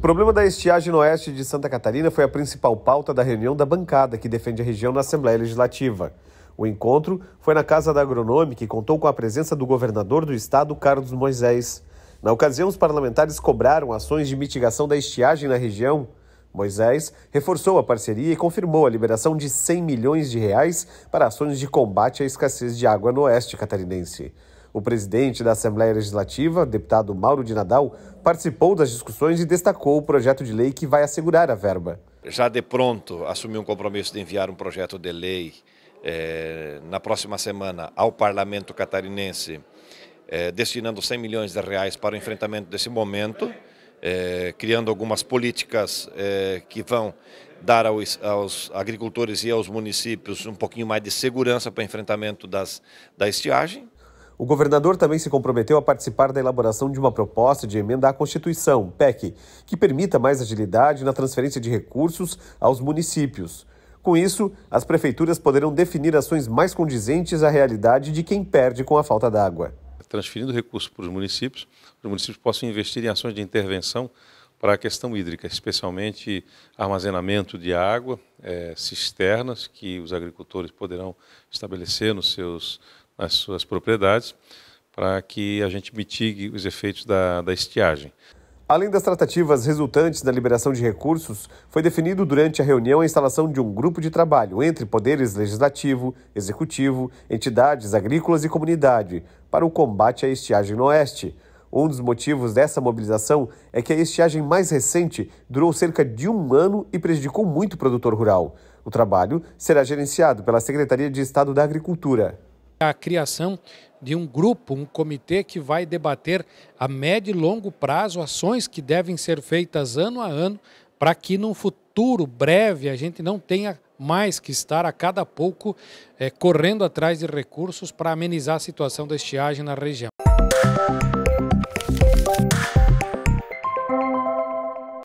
problema da estiagem no oeste de Santa Catarina foi a principal pauta da reunião da bancada que defende a região na Assembleia Legislativa. O encontro foi na Casa da Agronômica e contou com a presença do governador do estado, Carlos Moisés. Na ocasião, os parlamentares cobraram ações de mitigação da estiagem na região. Moisés reforçou a parceria e confirmou a liberação de 100 milhões de reais para ações de combate à escassez de água no oeste catarinense. O presidente da Assembleia Legislativa, deputado Mauro de Nadal, participou das discussões e destacou o projeto de lei que vai assegurar a verba. Já de pronto assumi um compromisso de enviar um projeto de lei eh, na próxima semana ao parlamento catarinense, eh, destinando 100 milhões de reais para o enfrentamento desse momento, eh, criando algumas políticas que vão dar aos, aos, agricultores e aos municípios um pouquinho mais de segurança para o enfrentamento das, da estiagem. O governador também se comprometeu a participar da elaboração de uma proposta de emenda à Constituição, PEC, que permita mais agilidade na transferência de recursos aos municípios. Com isso, as prefeituras poderão definir ações mais condizentes à realidade de quem perde com a falta d'água. Transferindo recursos para os municípios, os municípios possam investir em ações de intervenção para a questão hídrica, especialmente armazenamento de água, é, cisternas que os agricultores poderão estabelecer nos seus as suas propriedades para que a gente mitigue os efeitos da, da estiagem. Além das tratativas resultantes da liberação de recursos, foi definido durante a reunião a instalação de um grupo de trabalho entre poderes legislativo, executivo, entidades agrícolas e comunidade para o combate à estiagem no Oeste. Um dos motivos dessa mobilização é que a estiagem mais recente durou cerca de um ano e prejudicou muito o produtor rural. O trabalho será gerenciado pela Secretaria de Estado da Agricultura a criação de um grupo, um comitê que vai debater a médio e longo prazo ações que devem ser feitas ano a ano para que num futuro breve a gente não tenha mais que estar a cada pouco é, correndo atrás de recursos para amenizar a situação da estiagem na região.